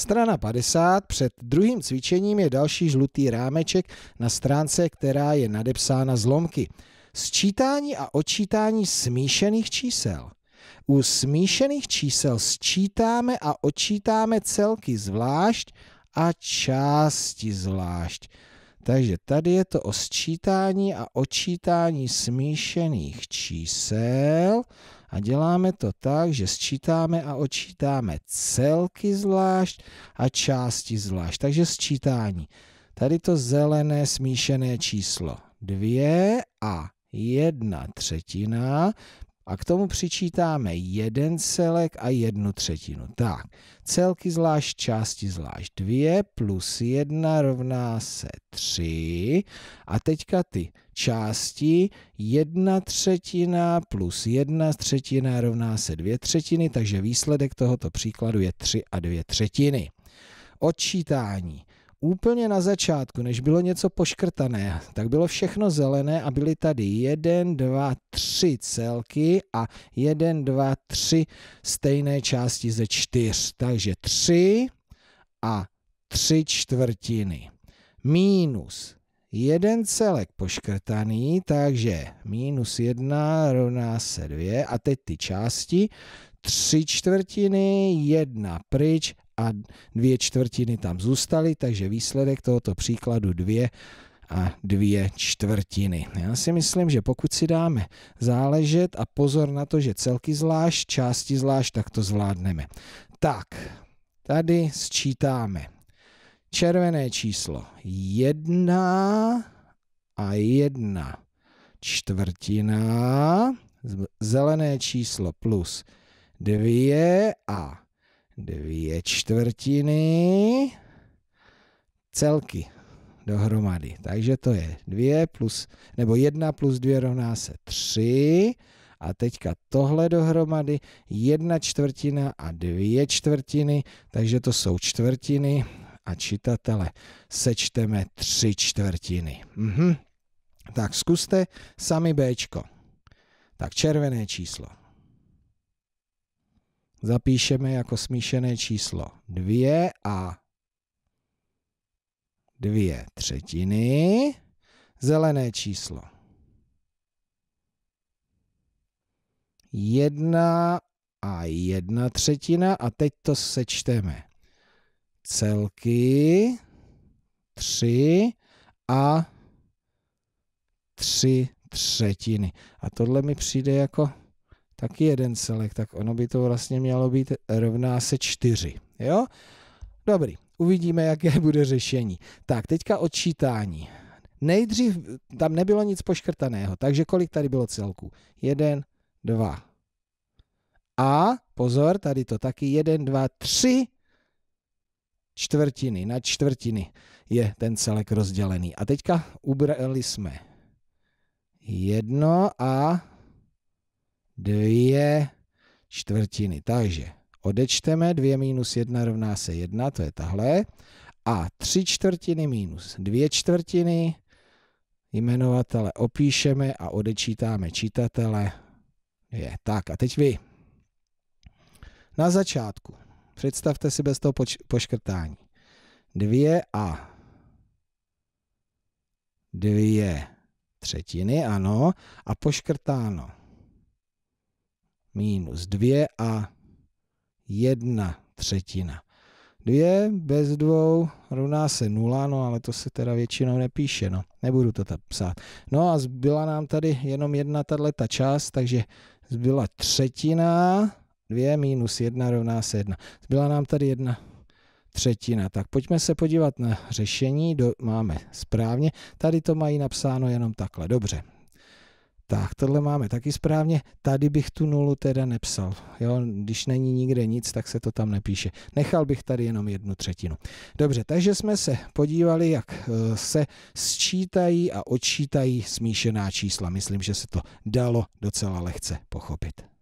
Strana 50 před druhým cvičením je další žlutý rámeček na stránce, která je nadepsána zlomky. Sčítání a odčítání smíšených čísel. U smíšených čísel sčítáme a odčítáme celky zvlášť a části zvlášť. Takže tady je to o sčítání a odčítání smíšených čísel a děláme to tak, že sčítáme a odčítáme celky zvlášť a části zvlášť. Takže sčítání. Tady to zelené smíšené číslo 2 a 1 třetina a k tomu přičítáme jeden celek a jednu třetinu. Tak, celky zvlášť, části zvlášť. 2 plus 1 rovná se 3. A teďka ty části 1 třetina plus 1 třetina rovná se 2 třetiny, takže výsledek tohoto příkladu je 3 a 2 třetiny. Odčítání. Úplně na začátku, než bylo něco poškrtané, tak bylo všechno zelené a byly tady 1, 2, 3 celky a 1, 2, 3 stejné části ze 4. Takže 3 a 3 čtvrtiny. Minus jeden celek poškrtaný, takže minus 1 rovná se 2 a teď ty části 3 čtvrtiny, 1 pryč a dvě čtvrtiny tam zůstaly, takže výsledek tohoto příkladu dvě a dvě čtvrtiny. Já si myslím, že pokud si dáme záležet a pozor na to, že celky zvlášť, části zvlášť, tak to zvládneme. Tak, tady sčítáme. Červené číslo 1 a 1 čtvrtina, zelené číslo plus 2 a dvě čtvrtiny celky dohromady. Takže to je dvě plus, nebo jedna plus dvě rovná se tři. A teďka tohle dohromady, jedna čtvrtina a dvě čtvrtiny, takže to jsou čtvrtiny a čitatele sečteme tři čtvrtiny. Mhm. Tak zkuste sami Bčko. Tak červené číslo zapíšeme jako smíšené číslo 2 a 2 třetiny, zelené číslo 1 a 1 třetina a teď to sečteme. Celky 3 a 3 třetiny. A tohle mi přijde jako taky jeden celek, tak ono by to vlastně mělo být rovná se čtyři. Jo? Dobrý, uvidíme, jaké bude řešení. Tak, teďka odčítání. Nejdřív tam nebylo nic poškrtaného, takže kolik tady bylo celků? Jeden, dva. A pozor, tady to taky jeden, dva, tři čtvrtiny, na čtvrtiny je ten celek rozdělený. A teďka ubrali jsme jedno a dvě čtvrtiny. Takže odečteme 2 minus 1 rovná se 1, to je tahle. A 3 čtvrtiny minus 2 čtvrtiny jmenovatele opíšeme a odečítáme čítatele. Je, tak a teď vy. Na začátku, představte si bez toho poškrtání, 2 a 2 třetiny, ano, a poškrtáno minus 2 a 1 třetina. 2 bez 2 rovná se 0, no ale to se teda většinou nepíše, no. Nebudu to tam psát. No a zbyla nám tady jenom jedna tato část, takže zbyla třetina, 2 minus 1 rovná se 1. Zbyla nám tady jedna třetina. Tak pojďme se podívat na řešení, do, máme správně. Tady to mají napsáno jenom takhle, dobře. Tak, tohle máme taky správně. Tady bych tu nulu teda nepsal. Jo, když není nikde nic, tak se to tam nepíše. Nechal bych tady jenom jednu třetinu. Dobře, takže jsme se podívali, jak eh, se sčítají a odčítají smíšená čísla. Myslím, že se to dalo docela lehce pochopit.